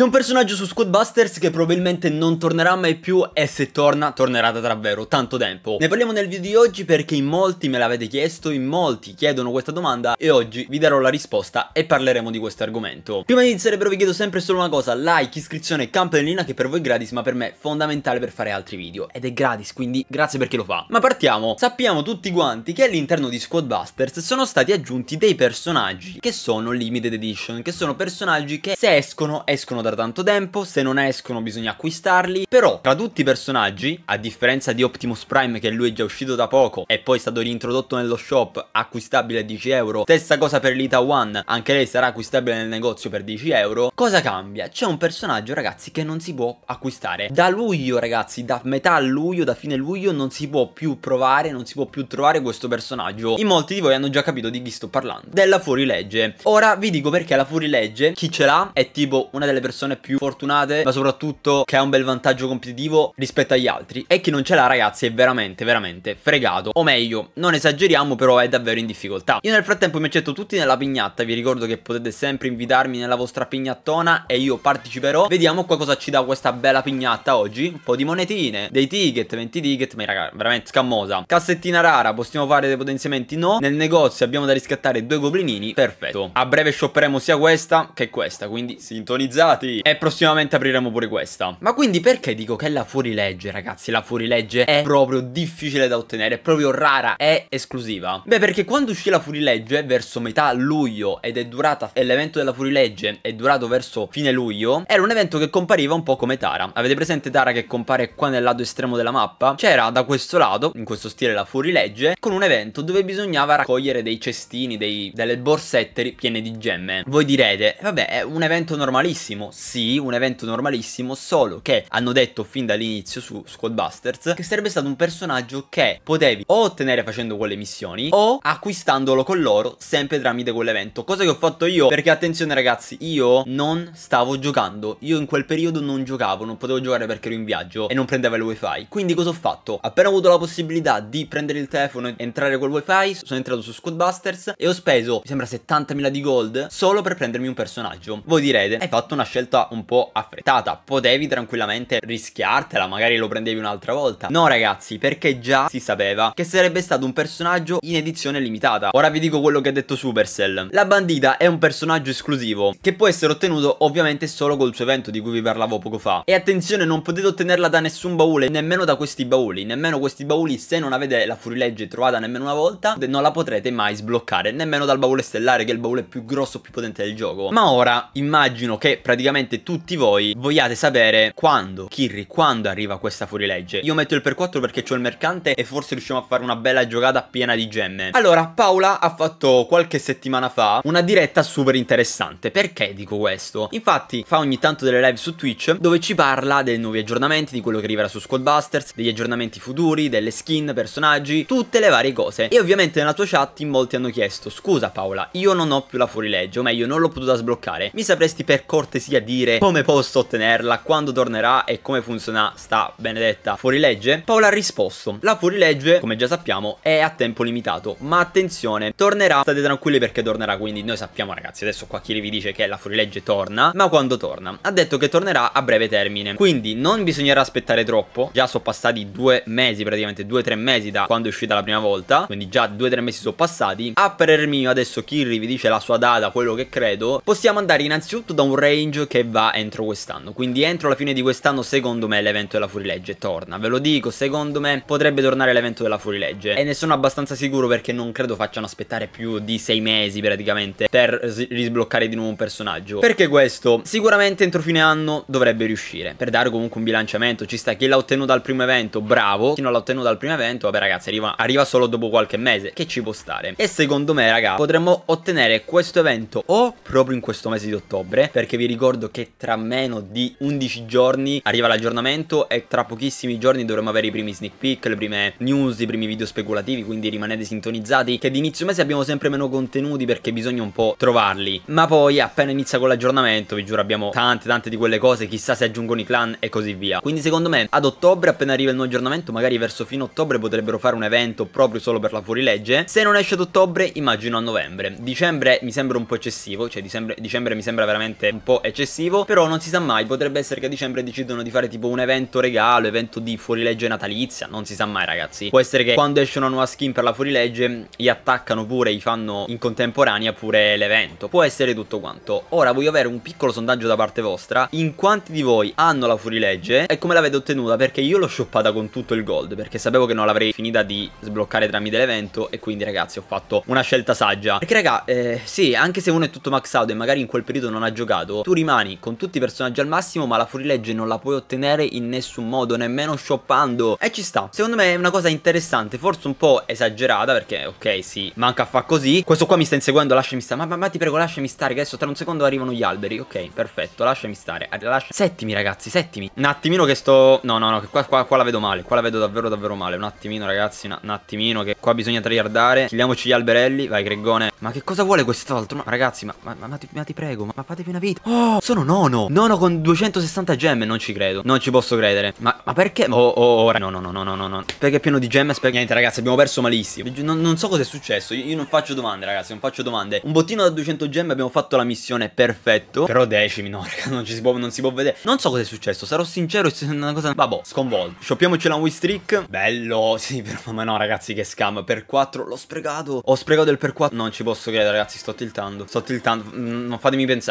C'è un personaggio su Squadbusters che probabilmente non tornerà mai più e se torna, tornerà da davvero tanto tempo. Ne parliamo nel video di oggi perché in molti me l'avete chiesto, in molti chiedono questa domanda e oggi vi darò la risposta e parleremo di questo argomento. Prima di iniziare però vi chiedo sempre solo una cosa, like, iscrizione, campanellina che per voi è gratis ma per me è fondamentale per fare altri video ed è gratis quindi grazie per chi lo fa. Ma partiamo, sappiamo tutti quanti che all'interno di Squadbusters sono stati aggiunti dei personaggi che sono limited edition, che sono personaggi che se escono escono da da tanto tempo, se non escono bisogna acquistarli, però tra tutti i personaggi, a differenza di Optimus Prime che lui è già uscito da poco e poi è stato reintrodotto nello shop acquistabile a 10 euro, stessa cosa per l'Ita One, anche lei sarà acquistabile nel negozio per 10 euro, cosa cambia? C'è un personaggio ragazzi che non si può acquistare, da luglio ragazzi, da metà luglio, da fine luglio non si può più provare, non si può più trovare questo personaggio, in molti di voi hanno già capito di chi sto parlando, della fuorilegge, ora vi dico perché la fuorilegge, chi ce l'ha è tipo una delle persone persone più fortunate, ma soprattutto che ha un bel vantaggio competitivo rispetto agli altri. E chi non ce l'ha, ragazzi, è veramente, veramente fregato. O meglio, non esageriamo, però è davvero in difficoltà. Io nel frattempo mi accetto tutti nella pignatta, vi ricordo che potete sempre invitarmi nella vostra pignattona e io parteciperò. Vediamo qua cosa ci dà questa bella pignatta oggi. Un po' di monetine, dei ticket, 20 ticket, ma raga, veramente scammosa. Cassettina rara, possiamo fare dei potenziamenti? No. Nel negozio abbiamo da riscattare due goblinini, perfetto. A breve shopperemo sia questa che questa, quindi sintonizzate sfigati E prossimamente apriremo pure questa Ma quindi perché dico che la fuorilegge ragazzi La fuorilegge è proprio difficile da ottenere È proprio rara, è esclusiva Beh perché quando uscì la fuorilegge verso metà luglio Ed è durata, e l'evento della fuorilegge è durato verso fine luglio Era un evento che compariva un po' come Tara Avete presente Tara che compare qua nel lato estremo della mappa? C'era da questo lato, in questo stile la fuorilegge Con un evento dove bisognava raccogliere dei cestini, dei, delle borsette piene di gemme Voi direte, eh, vabbè è un evento normalissimo sì, un evento normalissimo, solo che hanno detto fin dall'inizio su Squadbusters che sarebbe stato un personaggio che potevi o ottenere facendo quelle missioni o acquistandolo con loro sempre tramite quell'evento, cosa che ho fatto io perché attenzione ragazzi, io non stavo giocando, io in quel periodo non giocavo, non potevo giocare perché ero in viaggio e non prendeva il wifi, quindi cosa ho fatto? Appena ho avuto la possibilità di prendere il telefono e entrare col wifi, sono entrato su Squadbusters e ho speso, mi sembra 70.000 di gold solo per prendermi un personaggio. Voi direte, hai fatto una scelta scelta un po' affrettata, potevi tranquillamente rischiartela, magari lo prendevi un'altra volta. No ragazzi, perché già si sapeva che sarebbe stato un personaggio in edizione limitata. Ora vi dico quello che ha detto Supercell. La bandita è un personaggio esclusivo, che può essere ottenuto ovviamente solo col suo evento di cui vi parlavo poco fa. E attenzione, non potete ottenerla da nessun baule, nemmeno da questi bauli, nemmeno questi bauli se non avete la furilegge trovata nemmeno una volta, non la potrete mai sbloccare, nemmeno dal baule stellare che è il baule più grosso, più potente del gioco. Ma ora immagino che praticamente praticamente tutti voi vogliate sapere quando, Kirri, quando arriva questa fuorilegge. Io metto il per 4 perché c'ho il mercante e forse riusciamo a fare una bella giocata piena di gemme. Allora, Paola ha fatto qualche settimana fa una diretta super interessante. Perché dico questo? Infatti fa ogni tanto delle live su Twitch dove ci parla dei nuovi aggiornamenti, di quello che arriverà su Squadbusters, degli aggiornamenti futuri, delle skin, personaggi, tutte le varie cose. E ovviamente nella tua chat in molti hanno chiesto, scusa Paola, io non ho più la fuorilegge, o meglio non l'ho potuta sbloccare, mi sapresti per cortesia a dire come posso ottenerla, quando tornerà e come funziona sta benedetta fuorilegge? Paola ha risposto, la fuorilegge, come già sappiamo, è a tempo limitato, ma attenzione, tornerà, state tranquilli perché tornerà, quindi noi sappiamo ragazzi, adesso qua chi vi dice che la fuorilegge torna, ma quando torna? Ha detto che tornerà a breve termine, quindi non bisognerà aspettare troppo, già sono passati due mesi praticamente, due o tre mesi da quando è uscita la prima volta, quindi già due o tre mesi sono passati, a parer mio adesso Kirri vi dice la sua data, quello che credo, possiamo andare innanzitutto da un range che va entro quest'anno. Quindi entro la fine di quest'anno secondo me l'evento della fuorilegge torna. Ve lo dico, secondo me potrebbe tornare l'evento della fuorilegge. E ne sono abbastanza sicuro perché non credo facciano aspettare più di sei mesi praticamente per risbloccare di nuovo un personaggio. Perché questo? Sicuramente entro fine anno dovrebbe riuscire. Per dare comunque un bilanciamento ci sta chi l'ha ottenuto al primo evento, bravo. Chi non l'ha ottenuto al primo evento, vabbè ragazzi, arriva, arriva solo dopo qualche mese, che ci può stare. E secondo me, raga, potremmo ottenere questo evento o proprio in questo mese di ottobre, perché vi ricordo ricordo che tra meno di 11 giorni arriva l'aggiornamento e tra pochissimi giorni dovremo avere i primi sneak peek, le prime news, i primi video speculativi, quindi rimanete sintonizzati che d'inizio mese abbiamo sempre meno contenuti perché bisogna un po' trovarli. Ma poi appena inizia con l'aggiornamento, vi giuro abbiamo tante tante di quelle cose, chissà se aggiungono i clan e così via. Quindi secondo me ad ottobre appena arriva il nuovo aggiornamento, magari verso fine ottobre potrebbero fare un evento proprio solo per la fuorilegge. Se non esce ad ottobre, immagino a novembre. Dicembre mi sembra un po' eccessivo, cioè dicembre, dicembre mi sembra veramente un po' eccessivo successivo Però non si sa mai Potrebbe essere che a dicembre decidono di fare tipo un evento regalo Evento di fuorilegge natalizia Non si sa mai ragazzi Può essere che quando esce una nuova skin per la fuorilegge Gli attaccano pure Gli fanno in contemporanea pure l'evento Può essere tutto quanto Ora voglio avere un piccolo sondaggio da parte vostra In quanti di voi hanno la fuorilegge E come l'avete ottenuta Perché io l'ho shoppata con tutto il gold Perché sapevo che non l'avrei finita di sbloccare tramite l'evento E quindi ragazzi ho fatto una scelta saggia Perché raga eh, sì anche se uno è tutto maxato E magari in quel periodo non ha giocato Tu rimani mani con tutti i personaggi al massimo ma la fuorilegge non la puoi ottenere in nessun modo nemmeno shoppando e ci sta secondo me è una cosa interessante forse un po' esagerata perché ok sì manca a fa così questo qua mi sta inseguendo lasciami stare ma, ma, ma, ti prego lasciami stare che adesso tra un secondo arrivano gli alberi ok perfetto lasciami stare Lascia... settimi ragazzi settimi un attimino che sto no no no che qua, qua, qua, la vedo male qua la vedo davvero davvero male un attimino ragazzi un, un attimino che qua bisogna triliardare chiudiamoci gli alberelli vai gregone ma che cosa vuole quest'altro ma ragazzi ma, ma, ma, ti, ma ti prego ma, ma fatevi una vita oh sono nono. Nono con 260 gemme, non ci credo. Non ci posso credere. Ma, ma perché? Oh, oh, oh, no, no, no, no, no, no. Perché è pieno di gemme? Perché niente, ragazzi, abbiamo perso malissimo. Non, non so cosa è successo. Io, io, non faccio domande, ragazzi, non faccio domande. Un bottino da 200 gemme, abbiamo fatto la missione, perfetto. Però decimi, no, ragazzi non ci si può, non si può vedere. Non so cosa è successo, sarò sincero, è una cosa... Vabbò, sconvolto. Shoppiamoci la win streak. Bello, sì, però, ma no, ragazzi, che scam. Per 4 l'ho sprecato. Ho sprecato il per 4. Non ci posso credere, ragazzi, sto tiltando. Sto tiltando, mm, non fatemi pensare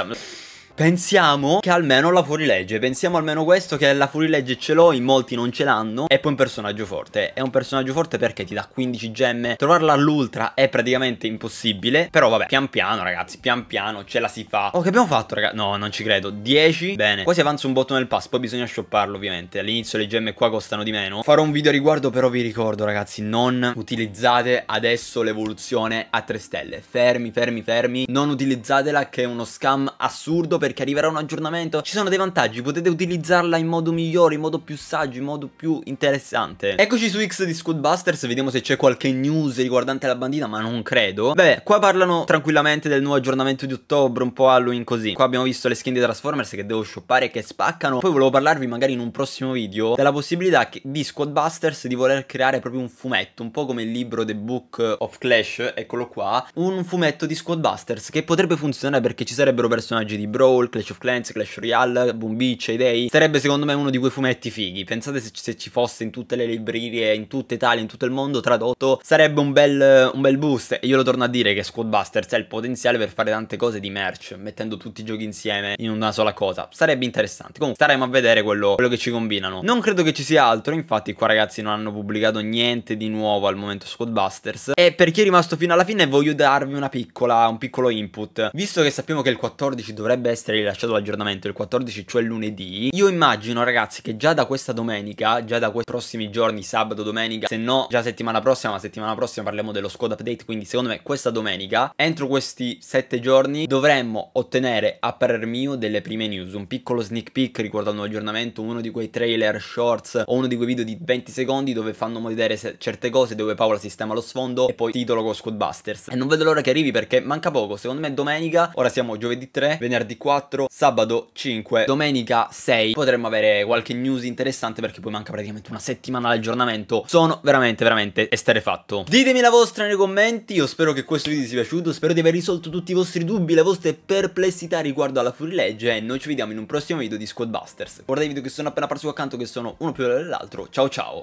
pensiamo che almeno la fuorilegge, pensiamo almeno questo che la fuorilegge ce l'ho, in molti non ce l'hanno, è poi un personaggio forte, è un personaggio forte perché ti dà 15 gemme, trovarla all'ultra è praticamente impossibile, però vabbè, pian piano ragazzi, pian piano ce la si fa. Oh, che abbiamo fatto ragazzi? No, non ci credo, 10, bene, quasi avanza un botto nel pass, poi bisogna shopparlo ovviamente, all'inizio le gemme qua costano di meno, farò un video a riguardo però vi ricordo ragazzi, non utilizzate adesso l'evoluzione a 3 stelle, fermi, fermi, fermi, non utilizzatela che è uno scam assurdo per perché arriverà un aggiornamento, ci sono dei vantaggi, potete utilizzarla in modo migliore, in modo più saggio, in modo più interessante. Eccoci su X di Squadbusters, vediamo se c'è qualche news riguardante la bandina, ma non credo. Beh, qua parlano tranquillamente del nuovo aggiornamento di ottobre, un po' Halloween così. Qua abbiamo visto le skin di Transformers che devo shoppare, che spaccano. Poi volevo parlarvi magari in un prossimo video della possibilità che, di Squadbusters di voler creare proprio un fumetto, un po' come il libro The Book of Clash, eccolo qua, un fumetto di Squadbusters che potrebbe funzionare perché ci sarebbero personaggi di Bro, Brawl, Clash of Clans, Clash Royale, Boom Beach, Day. Sarebbe secondo me uno di quei fumetti fighi. Pensate se, se, ci fosse in tutte le librerie, in tutta Italia, in tutto il mondo tradotto, sarebbe un bel, un bel boost. E io lo torno a dire che Squadbusters ha il potenziale per fare tante cose di merch, mettendo tutti i giochi insieme in una sola cosa. Sarebbe interessante. Comunque staremo a vedere quello, quello che ci combinano. Non credo che ci sia altro, infatti qua ragazzi non hanno pubblicato niente di nuovo al momento Squadbusters. E per chi è rimasto fino alla fine voglio darvi una piccola, un piccolo input. Visto che sappiamo che il 14 dovrebbe essere essere rilasciato l'aggiornamento il 14, cioè lunedì, io immagino ragazzi che già da questa domenica, già da questi prossimi giorni, sabato, domenica, se no già settimana prossima, ma settimana prossima parliamo dello squad update, quindi secondo me questa domenica, entro questi sette giorni, dovremmo ottenere a parer mio delle prime news, un piccolo sneak peek riguardando l'aggiornamento, uno di quei trailer shorts o uno di quei video di 20 secondi dove fanno vedere certe cose, dove Paola sistema lo sfondo e poi titolo con Squad Busters. E non vedo l'ora che arrivi perché manca poco, secondo me domenica, ora siamo giovedì 3, venerdì 4, 4, sabato 5, domenica 6 potremmo avere qualche news interessante perché poi manca praticamente una settimana all'aggiornamento. Sono veramente, veramente esterefatto. Ditemi la vostra nei commenti, io spero che questo video vi sia piaciuto, spero di aver risolto tutti i vostri dubbi, le vostre perplessità riguardo alla fuorilegge e noi ci vediamo in un prossimo video di Squadbusters. Guardate i video che sono appena apparsi qua accanto che sono uno più bello dell'altro, ciao ciao!